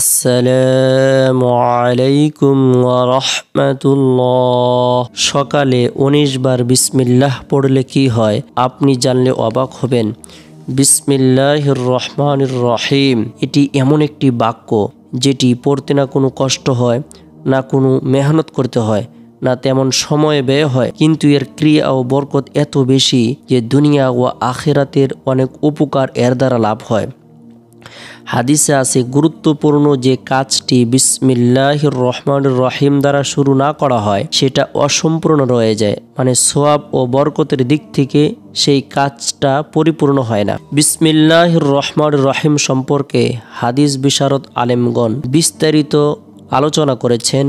আসসালামু আলাইকুম রাহমাতুল্লাহ সকালে উনিশ বার বিসমিল্লাহ পড়লে কি হয় আপনি জানলে অবাক হবেন বিসমিল্লাহ রহমান রহিম এটি এমন একটি বাক্য যেটি পড়তে না কোনো কষ্ট হয় না কোনো মেহনত করতে হয় না তেমন সময় ব্যয় হয় কিন্তু এর ক্রিয়া ও বরকত এত বেশি যে দুনিয়া ও আখেরাতের অনেক উপকার এর দ্বারা লাভ হয় হাদিসে আছে গুরুত্বপূর্ণ যে কাজটি বিসমিল্লাহ রহমান রহিম দ্বারা শুরু না করা হয় সেটা অসম্পূর্ণ রয়ে যায় মানে সোয়াব ও বরকতের দিক থেকে সেই কাজটা পরিপূর্ণ হয় না বিসমিল্লাহ রহমান রহিম সম্পর্কে হাদিস বিশারদ আলেমগণ বিস্তারিত আলোচনা করেছেন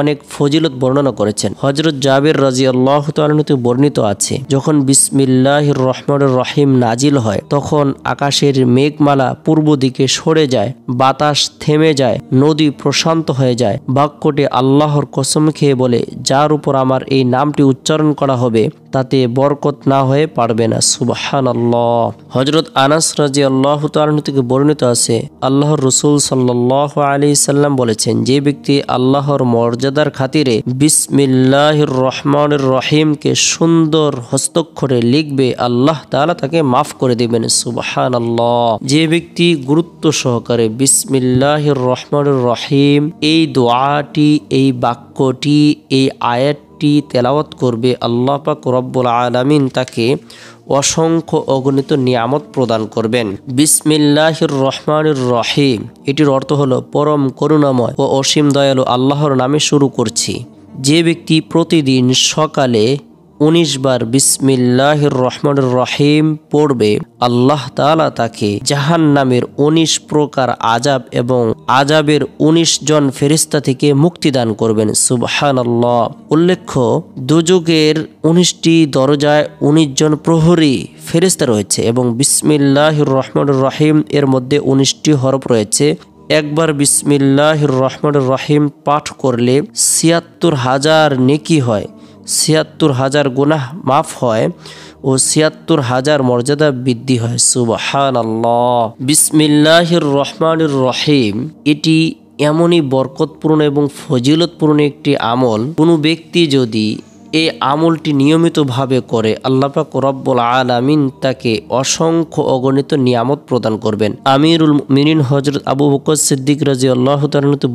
অনেক ফজিলত বর্ণনা করেছেন হজরত জাবির রাজি আল্লাহ তালুতে বর্ণিত আছে যখন বিসমিল্লাহ রহমান রহিম নাজিল হয় তখন আকাশের মেঘমালা পূর্ব দিকে সরে যায় বাতাস থেমে যায় নদী প্রশান্ত হয়ে যায় বাক্যটি আল্লাহর কসম খেয়ে বলে যার উপর আমার এই নামটি উচ্চারণ করা হবে তাতে বরকত না হয়ে পারবে না সুবাহান আল্লাহ হজরত আনাস রাজি আল্লাহ থেকে বর্ণিত আছে আল্লাহর রসুল সাল্লাহ আলি সাল্লাম বলেছেন যে ব্যক্তি আল্লাহর মর মর্যাদার খাতিরে বিসমিল্লাহির রহমানুর রহিমকে সুন্দর হস্তক্ষরে লিখবে আল্লাহ তালা তাকে মাফ করে দেবেন সুবাহান আল্লাহ যে ব্যক্তি গুরুত্ব সহকারে বিসমিল্লাহির রহমানুর রহিম এই দোয়াটি এই বাক্যটি এই আয়াতটি তেলাওয়াত করবে আল্লাহ পাক রব্বুল আলমিন তাকে অসংখ্য অগণিত নিয়ামত প্রদান করবেন বিসমিল্লাহির রহমানুর রহিম এটির অর্থ হলো পরম করুণাময় ও অসীম দয়ালু আল্লাহর নামে শুরু করছি যে ব্যক্তি প্রতিদিন সকালে উনিশ বার বিসমিল্লাহ রহমান রহিম পড়বে আল্লাহ তালা তাকে জাহান নামের উনিশ প্রকার আজাব এবং আজাবের উনিশ জন ফেরিস্তা থেকে দান করবেন সুবহান আল্লাহ উল্লেখ্য দুযুগের উনিশটি দরজায় উনিশ জন প্রহরী ফেরিস্তা রয়েছে এবং বিসমিল্লাহ রহমান রহিম এর মধ্যে উনিশটি হরফ রয়েছে একবার বিসমিল্লাহ রহমান রহিম পাঠ করলে ছিয়াত্তর হাজার নেকি হয় ছিয়াত্তর হাজার গুনাহ মাফ হয় ও ছিয়াত্তর হাজার মর্যাদা বৃদ্ধি হয় সুবাহান আল্লাহ বিসমিল্লাহির রহমানুর রহিম এটি এমনই বরকতপূর্ণ এবং ফজিলতপূর্ণ একটি আমল কোনো ব্যক্তি যদি এই আমলটি নিয়মিতভাবে করে আল্লাপাক রব্বুল আলামিন তাকে অসংখ্য অগণিত নিয়ামত প্রদান করবেন আমিরুল মিনিন হজরত আবু বকর সিদ্দিক রাজি আল্লাহ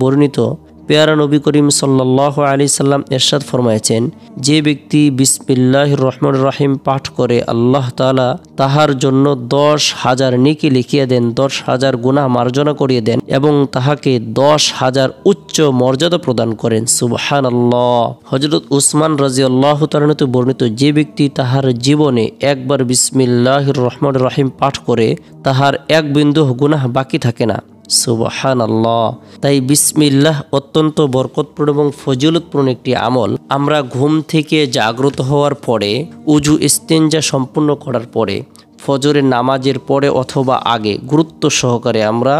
বর্ণিত পেয়ারা নবী করিম সাল্লাহ আলি সাল্লাম এরশাদ ফরমাইছেন যে ব্যক্তি বিসমিল্লাহ রহমান রাহিম পাঠ করে আল্লাহ তালা তাহার জন্য দশ হাজার নিকি লিখিয়া দেন দশ হাজার গুণা মার্জনা করিয়ে দেন এবং তাহাকে দশ হাজার উচ্চ মর্যাদা প্রদান করেন সুবহান আল্লাহ হজরত উসমান রাজি আল্লাহ তালানত বর্ণিত যে ব্যক্তি তাহার জীবনে একবার বিসমিল্লাহ রহমান রাহিম পাঠ করে তাহার এক বিন্দু গুনাহ বাকি থাকে না সুবহান আল্লাহ তাই বিসমিল্লাহ অত্যন্ত বরকতপূর্ণ এবং ফজিলতপূর্ণ একটি আমল আমরা ঘুম থেকে জাগ্রত হওয়ার পরে উজু ইস্তেঞ্জা সম্পূর্ণ করার পরে ফজরের নামাজের পরে অথবা আগে গুরুত্ব সহকারে আমরা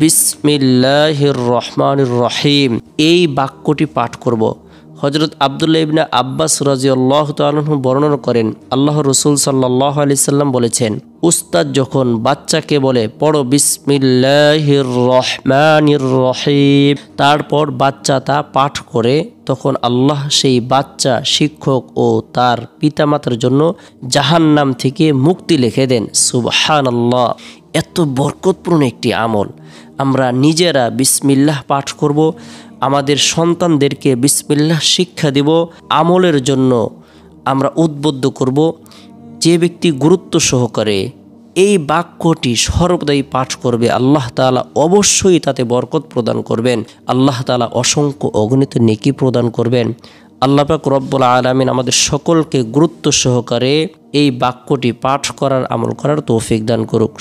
বিসমিল্লাহির রহমানুর রহিম এই বাক্যটি পাঠ করব হজরত আবদুল্লা ইবনা আব্বাস আল্লাহ তালু বর্ণনা করেন আল্লাহ রসুল সাল্লাহ আলি সাল্লাম বলেছেন উস্তাদ যখন বাচ্চাকে বলে পড়ো বিসমিল্লাহির রহমানির রহিম তারপর বাচ্চা তা পাঠ করে তখন আল্লাহ সেই বাচ্চা শিক্ষক ও তার পিতামাতার জন্য জাহান নাম থেকে মুক্তি লিখে দেন সুবহান আল্লাহ এত বরকতপূর্ণ একটি আমল আমরা নিজেরা বিসমিল্লাহ পাঠ করব আমাদের সন্তানদেরকে বিসমিল্লাহ শিক্ষা দেব আমলের জন্য আমরা উদ্বুদ্ধ করব যে ব্যক্তি গুরুত্ব সহকারে এই বাক্যটি সর্বদাই পাঠ করবে আল্লাহ তালা অবশ্যই তাতে বরকত প্রদান করবেন আল্লাহ তালা অসংখ্য অগণিত নেকি প্রদান করবেন আল্লাপাক রব্বুল আলমিন আমাদের সকলকে গুরুত্ব সহকারে এই বাক্যটি পাঠ করার আমল করার তৌফিক দান করুক